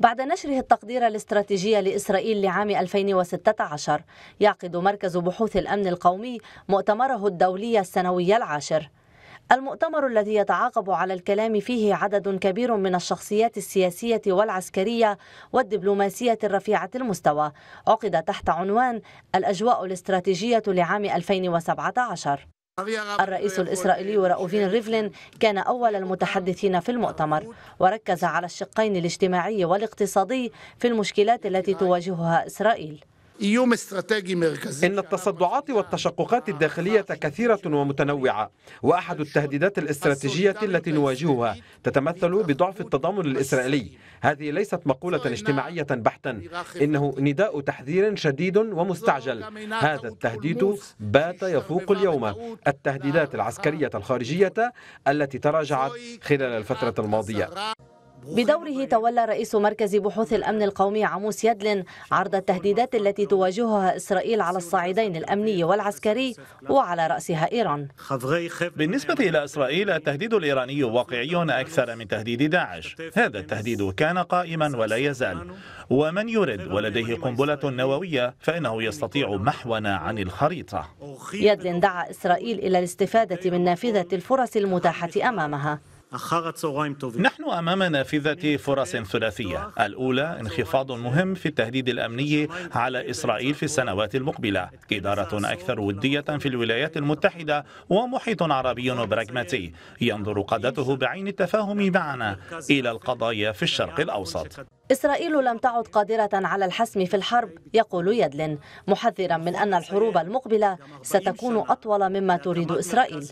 بعد نشره التقدير الاستراتيجي لإسرائيل لعام 2016 يعقد مركز بحوث الأمن القومي مؤتمره الدولي السنوي العاشر المؤتمر الذي يتعاقب على الكلام فيه عدد كبير من الشخصيات السياسية والعسكرية والدبلوماسية الرفيعة المستوى عقد تحت عنوان الأجواء الاستراتيجية لعام 2017 الرئيس الإسرائيلي رأوفين ريفلين كان أول المتحدثين في المؤتمر وركز على الشقين الاجتماعي والاقتصادي في المشكلات التي تواجهها إسرائيل يوم استراتيجي مركزي إن التصدعات والتشققات الداخلية كثيرة ومتنوعة وأحد التهديدات الاستراتيجية التي نواجهها تتمثل بضعف التضامن الإسرائيلي هذه ليست مقولة اجتماعية بحتا إنه نداء تحذير شديد ومستعجل هذا التهديد بات يفوق اليوم التهديدات العسكرية الخارجية التي تراجعت خلال الفترة الماضية بدوره تولى رئيس مركز بحوث الأمن القومي عموس يدلن عرض التهديدات التي تواجهها إسرائيل على الصعيدين الأمني والعسكري وعلى رأسها إيران بالنسبة إلى إسرائيل التهديد الإيراني واقعي أكثر من تهديد داعش هذا التهديد كان قائما ولا يزال ومن يرد ولديه قنبلة نووية فإنه يستطيع محونا عن الخريطة يدلن دعا إسرائيل إلى الاستفادة من نافذة الفرص المتاحة أمامها نحن أمام نافذة فرص ثلاثية الأولى انخفاض مهم في التهديد الأمني على إسرائيل في السنوات المقبلة إدارة أكثر ودية في الولايات المتحدة ومحيط عربي براغماتي ينظر قادته بعين التفاهم معنا إلى القضايا في الشرق الأوسط إسرائيل لم تعد قادرة على الحسم في الحرب يقول يدلن محذرا من أن الحروب المقبلة ستكون أطول مما تريد إسرائيل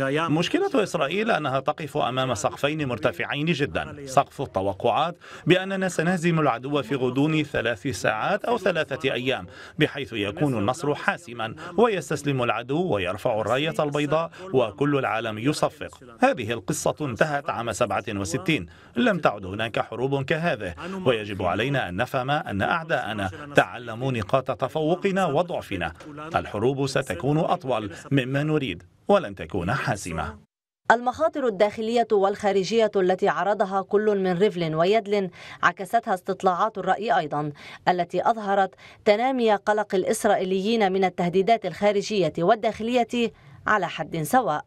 مشكلة إسرائيل أنها تقف أمام سقفين مرتفعين جدا سقف التوقعات بأننا سنهزم العدو في غضون ثلاث ساعات أو ثلاثة أيام بحيث يكون النصر حاسما ويستسلم العدو ويرفع الراية البيضاء وكل العالم يصفق هذه القصة انتهت عام 67 لم تعد هناك حروب كهذه ويجب علينا أن نفهم أن أعداءنا تعلموا نقاط تفوقنا وضعفنا الحروب ستكون أطول مما نريد ولن تكون حاسمة المخاطر الداخلية والخارجية التي عرضها كل من ريفلين ويدلن عكستها استطلاعات الرأي أيضا التي أظهرت تنامي قلق الإسرائيليين من التهديدات الخارجية والداخلية على حد سواء